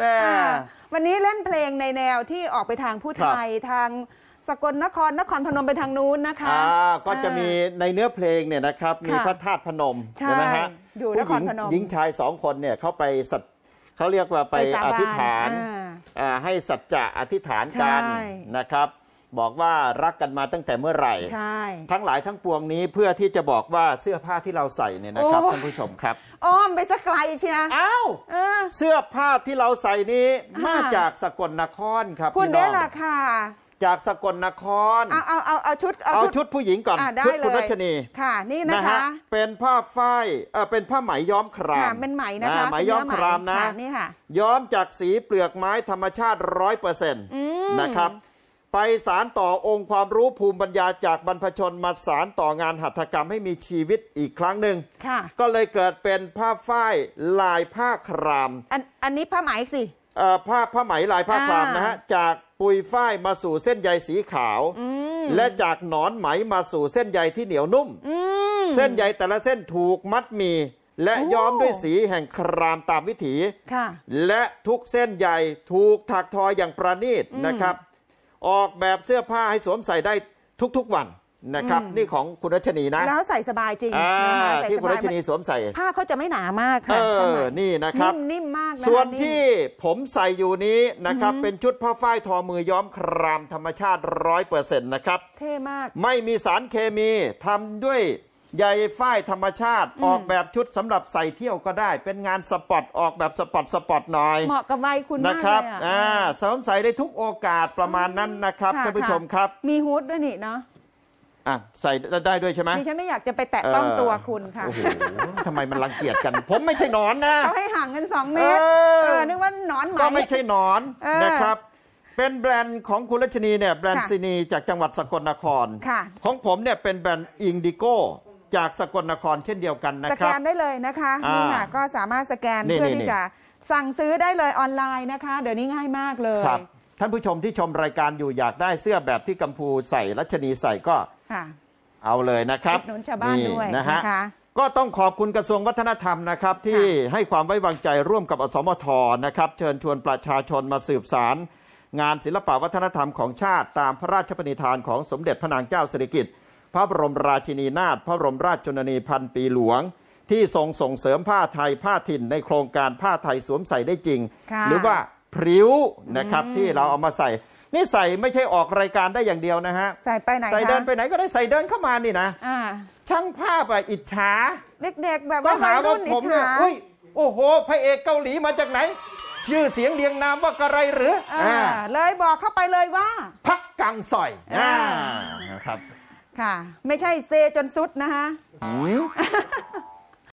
แม่วันนี้เล่นเพลงในแนวที่ออกไปทางผู้ไทย ทางสกลนครนครพนมไปทางนู้นนะคะอ่าก็จะมีในเนื้อเพลงเนี่ยนะครับมีพระธาตุพนม ใช่ไหมฮะนครผู้หญิงพนมหญิงชายสองคนเนี่ยเขาไปสัตเขาเรียกว่าไปอธิษฐาน ให้สัจจะอธิษฐานกันนะครับบอกว่ารักกันมาตั้งแต่เมื่อไหร่ ใช่ ทั้งหลายทั้งปวงนี้เพื่อที่จะบอกว่าเสื้อผ้าที่เราใส่เนี่ยนะครับท่านผู้ชมครับอ้อมไปสักไกลเชียอ้าวเอาเสื้อผ้าที่เราใส่นี้ มาจากสกลนครครับคุณได้ละค่ะ จากสกลนคร เอาเอาเอาเอาชุดเอาชุดผู้หญิงก่อน ชุดคุณรัชนี ค่ะ นี่นะคะ เป็นผ้าฝ้ายเเป็นผ้าไหมย้อมครามเป็นไหมนะคะ ไหมย้อมครามนะนี่ค่ะ ย้อมจากสีเปลือกไม้ธรรมชาติร้อยเปอร์เซ็นต์นะครับไปสารต่อองค์ความรู้ภูมิปัญญาจากบรรพชนมาสารต่องานหัตถกรรมให้มีชีวิตอีกครั้งหนึ่งก็เลยเกิดเป็นผ้าฝ้ายลายผ้าคราม อันอันนี้ผ้าไหมสิผ้าผ้าไหมลายผ้าครามนะฮะ จากปุยฝ้าย มาสู่เส้นใยสีขาว และจากหนอนไหมมาสู่เส้นใยที่เหนียวนุ่มมเส้นใยแต่ละเส้นถูกมัดมีและย้อมด้วยสีแห่งครามตามวิถีและทุกเส้นใยถูกถักทออย่างประณีตนะครับออกแบบเสื้อผ้าให้สวมใส่ได้ทุกๆวันนะครับ นี่ของคุณรัชนีนะ แล้วใส่สบายจริง ที่คุณรัชนีสวมใส่ ผ้าเขาจะไม่หนามากเอค่ะอนี่นะครับนิ่มมากส่วนที่ผมใส่อยู่นี้นะครับเป็นชุดผ้าฝ้ายทอมือย้อมครามธรรมชาติร้อยเปอร์เซ็นต์นะครับเท่มากไม่มีสารเคมีทำด้วยใยฝ้ายธรรมชาติออกแบบชุดสำหรับใส่เที่ยวก็ได้ เป็นงานสปอต ออกแบบสปอต สปอตหน่อย เหมาะกับวัยคุณนะครับอ่าสวมใส่ได้ทุกโอกาสประมาณนั้นนะครับท่านผู้ชมครับมีฮูดด้วยนี่เนาะอ่ะ ใส่ได้ด้วยใช่ไหมดิฉันไม่อยากจะไปแตะต้องตัวคุณค่ะโอ้โหทำไมมันรังเกียจกัน ผมไม่ใช่นอนนะเขาให้ห่างกันสองเมตรเออนึกว่านอนไหมก็ไม่ใช่นอนนะครับเป็นแบรนด์ของคุณรัชนีเนี่ยแบรนด์ซีนีจากจังหวัดสกลนครของผมเนี่ยเป็นแบรนด์อิงดิโกจากสกลนครเช่นเดียวกันนะครับสแกนได้เลยนะคะนี่นค่ะก็สามารถสแกนเพื่อที่จะสั่งซื้อได้เลยออนไลน์นะคะเดี๋ยวนี้ง่ายมากเลยครับท่านผู้ชมที่ชมรายการอยู่อยากได้เสื้อแบบที่กัมพูใส่รัชนีใส่ก็เอาเลยนะครับนุนชาวบ้านด้วยนะฮะคะก็ต้องขอบคุณกระทรวงวัฒนธรรมนะครับที่ให้ความไว้วางใจร่วมกับอสมทนะครับเชิญชวนประชาชนมาสืบสาร งานศิลปวัฒนธรรมของชาติตามพระราชปณิธานของสมเด็จพระนางเจ้าสิริกิติ์พระบรมราชินีนาถพระบรมราชชนนีพันปีหลวง ที่ทรงส่งเสริมผ้าไทยผ้าถิ่นในโครงการผ้าไทยสวมใส่ได้จริง หรือว่า พริ้วนะครับที่เราเอามาใส่นี่ใส่ไม่ใช่ออกรายการได้อย่างเดียวนะฮะใส่ไปไหนใส่เดินไปไหนก็ได้ใส่เดินเข้ามานี่นะช่างภาพอะอิจฉาเด็กๆแบบว่าหาว่าผมเนี่ยอุ้ยโอ้โห พระเอกเกาหลีมาจากไหน ชื่อเสียงเรียงนามว่ากระไรหรืออเลยบอกเข้าไปเลยว่าพักกังสอยนะครับค่ะ ไม่ใช่เซจนสุดนะคะ